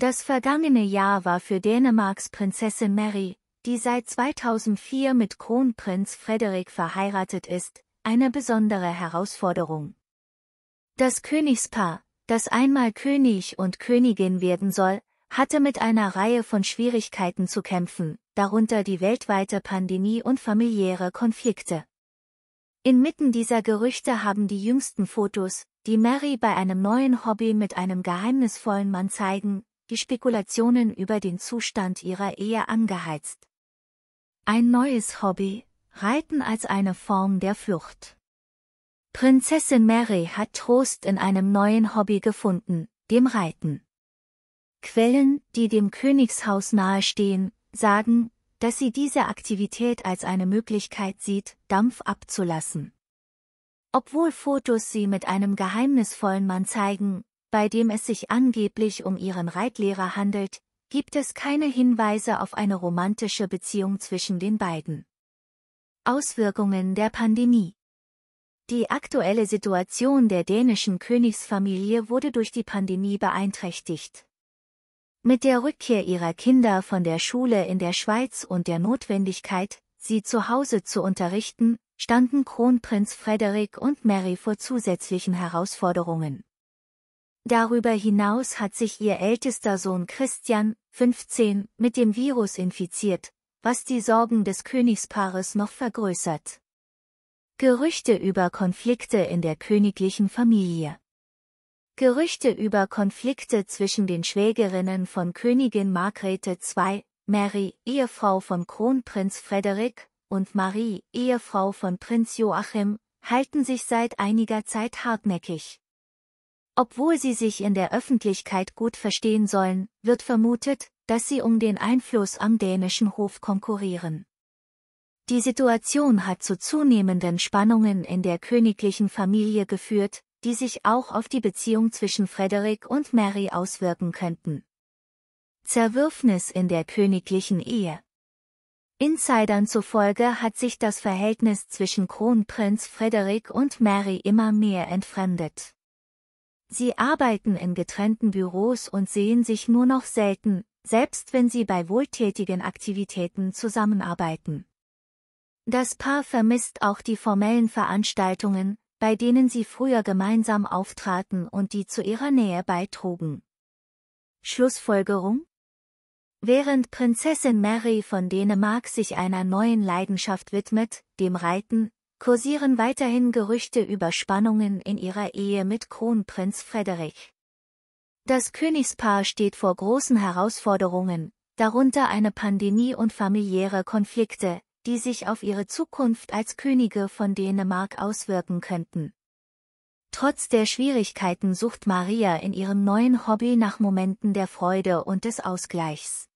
Das vergangene Jahr war für Dänemarks Prinzessin Mary, die seit 2004 mit Kronprinz Frederik verheiratet ist, eine besondere Herausforderung. Das Königspaar, das einmal König und Königin werden soll, hatte mit einer Reihe von Schwierigkeiten zu kämpfen, darunter die weltweite Pandemie und familiäre Konflikte. Inmitten dieser Gerüchte haben die jüngsten Fotos, die Mary bei einem neuen Hobby mit einem geheimnisvollen Mann zeigen, die Spekulationen über den Zustand ihrer Ehe angeheizt. Ein neues Hobby, Reiten als eine Form der Flucht. Prinzessin Mary hat Trost in einem neuen Hobby gefunden, dem Reiten. Quellen, die dem Königshaus nahestehen, sagen, dass sie diese Aktivität als eine Möglichkeit sieht, Dampf abzulassen. Obwohl Fotos sie mit einem geheimnisvollen Mann zeigen, bei dem es sich angeblich um ihren Reitlehrer handelt, gibt es keine Hinweise auf eine romantische Beziehung zwischen den beiden. Auswirkungen der Pandemie Die aktuelle Situation der dänischen Königsfamilie wurde durch die Pandemie beeinträchtigt. Mit der Rückkehr ihrer Kinder von der Schule in der Schweiz und der Notwendigkeit, sie zu Hause zu unterrichten, standen Kronprinz Frederik und Mary vor zusätzlichen Herausforderungen. Darüber hinaus hat sich ihr ältester Sohn Christian, 15, mit dem Virus infiziert, was die Sorgen des Königspaares noch vergrößert. Gerüchte über Konflikte in der königlichen Familie Gerüchte über Konflikte zwischen den Schwägerinnen von Königin Margrethe II, Mary, Ehefrau von Kronprinz Frederik, und Marie, Ehefrau von Prinz Joachim, halten sich seit einiger Zeit hartnäckig. Obwohl sie sich in der Öffentlichkeit gut verstehen sollen, wird vermutet, dass sie um den Einfluss am dänischen Hof konkurrieren. Die Situation hat zu zunehmenden Spannungen in der königlichen Familie geführt, die sich auch auf die Beziehung zwischen Frederick und Mary auswirken könnten. Zerwürfnis in der königlichen Ehe Insidern zufolge hat sich das Verhältnis zwischen Kronprinz Frederick und Mary immer mehr entfremdet. Sie arbeiten in getrennten Büros und sehen sich nur noch selten, selbst wenn sie bei wohltätigen Aktivitäten zusammenarbeiten. Das Paar vermisst auch die formellen Veranstaltungen, bei denen sie früher gemeinsam auftraten und die zu ihrer Nähe beitrugen. Schlussfolgerung? Während Prinzessin Mary von Dänemark sich einer neuen Leidenschaft widmet, dem Reiten, kursieren weiterhin Gerüchte über Spannungen in ihrer Ehe mit Kronprinz Frederik. Das Königspaar steht vor großen Herausforderungen, darunter eine Pandemie und familiäre Konflikte, die sich auf ihre Zukunft als Könige von Dänemark auswirken könnten. Trotz der Schwierigkeiten sucht Maria in ihrem neuen Hobby nach Momenten der Freude und des Ausgleichs.